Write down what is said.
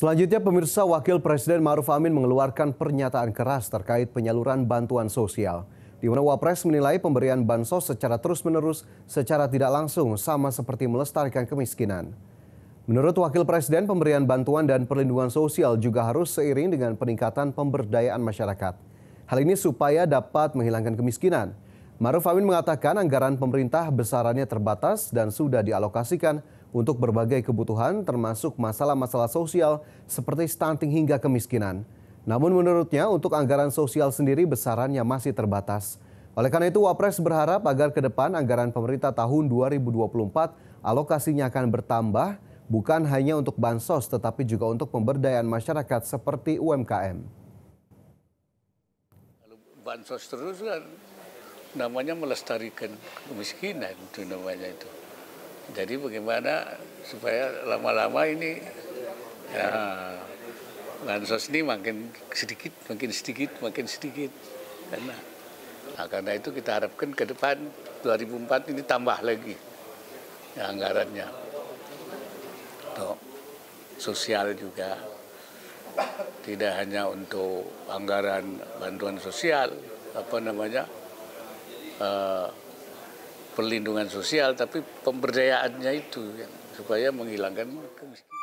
Selanjutnya, pemirsa Wakil Presiden Maruf Amin mengeluarkan pernyataan keras terkait penyaluran bantuan sosial. Di mana Wapres menilai pemberian bansos secara terus-menerus secara tidak langsung sama seperti melestarikan kemiskinan. Menurut Wakil Presiden, pemberian bantuan dan perlindungan sosial juga harus seiring dengan peningkatan pemberdayaan masyarakat. Hal ini supaya dapat menghilangkan kemiskinan. Maruf Amin mengatakan anggaran pemerintah besarannya terbatas dan sudah dialokasikan untuk berbagai kebutuhan termasuk masalah-masalah sosial seperti stunting hingga kemiskinan. Namun menurutnya untuk anggaran sosial sendiri besarannya masih terbatas. Oleh karena itu Wapres berharap agar ke depan anggaran pemerintah tahun 2024 alokasinya akan bertambah bukan hanya untuk bansos tetapi juga untuk pemberdayaan masyarakat seperti UMKM. Kalau bansos terus kan namanya melestarikan kemiskinan itu namanya itu. Jadi bagaimana supaya lama-lama ini ya, bansos ini makin sedikit, makin sedikit, makin sedikit. Karena, nah, karena itu kita harapkan ke depan 2004 ini tambah lagi ya, anggarannya. Untuk sosial juga. Tidak hanya untuk anggaran bantuan sosial, apa namanya, eh, perlindungan sosial tapi pemberdayaannya itu yang supaya menghilangkan kemiskinan.